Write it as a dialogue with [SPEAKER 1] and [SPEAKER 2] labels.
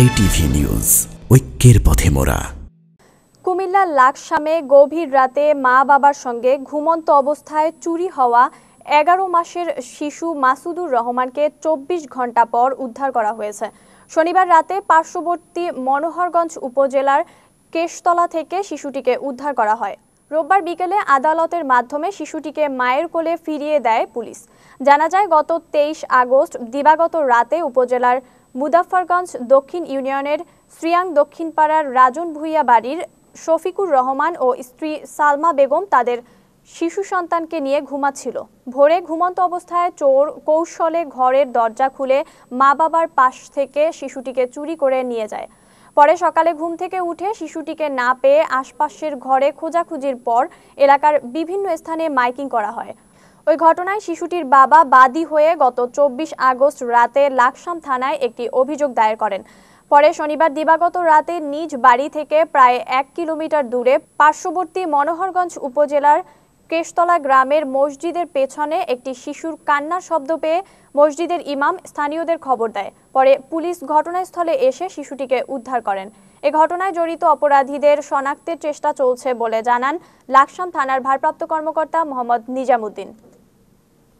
[SPEAKER 1] JTV news ঐক্যের পথে মোড়া
[SPEAKER 2] কুমিল্লা লাকসামে গভীর রাতে মা বাবার সঙ্গে ঘুমন্ত অবস্থায় চুরি হওয়া এগারো মাসের শিশু মাসুদুর রহমানকে চব্বিশ ঘন্টা পর উদ্ধার করা হয়েছে শনিবার রাতে পার্শ্ববর্তী মনোহরগঞ্জ উপজেলার কেশতলা থেকে শিশুটিকে উদ্ধার করা হয় রোববার বিকেলে আদালতের মাধ্যমে শিশুটিকে মায়ের কোলে ফিরিয়ে দেয় পুলিশ জানা যায় গত তেইশ আগস্ট দিবাগত রাতে উপজেলার মুদাফরগঞ্জ দক্ষিণ ইউনিয়নের শ্রিয়াং দক্ষিণপাড়ার রাজন ভুইয়া বাড়ির শফিকুর রহমান ও স্ত্রী সালমা বেগম তাদের শিশু সন্তানকে নিয়ে ঘুমাচ্ছিল ভোরে ঘুমন্ত অবস্থায় চোর কৌশলে ঘরের দরজা খুলে মা বাবার পাশ থেকে শিশুটিকে চুরি করে নিয়ে যায় পরে সকালে ঘুম থেকে উঠে শিশুটিকে না পেয়ে আশপাশের ঘরে খোঁজাখুঁজির পর এলাকার বিভিন্ন স্থানে মাইকিং করা হয় ওই ঘটনায় শিশুটির বাবা বাদী হয়ে গত চব্বিশ আগস্ট রাতে লাকসাম থানায় একটি অভিযোগ দায়ের করেন পরে শনিবার দিবাগত রাতে নিজ বাড়ি থেকে প্রায় এক কিলোমিটার দূরে পার্শ্ববর্তী মনোহরগঞ্জ উপজেলার কেশতলা গ্রামের মসজিদের পেছনে একটি শিশুর কান্নার শব্দ পেয়ে মসজিদের ইমাম স্থানীয়দের খবর দেয় পরে পুলিশ ঘটনাস্থলে এসে শিশুটিকে উদ্ধার করেন এ ঘটনায় জড়িত অপরাধীদের শনাক্তের চেষ্টা চলছে বলে জানান লাকসাম থানার ভারপ্রাপ্ত কর্মকর্তা মোহাম্মদ নিজামুদ্দিন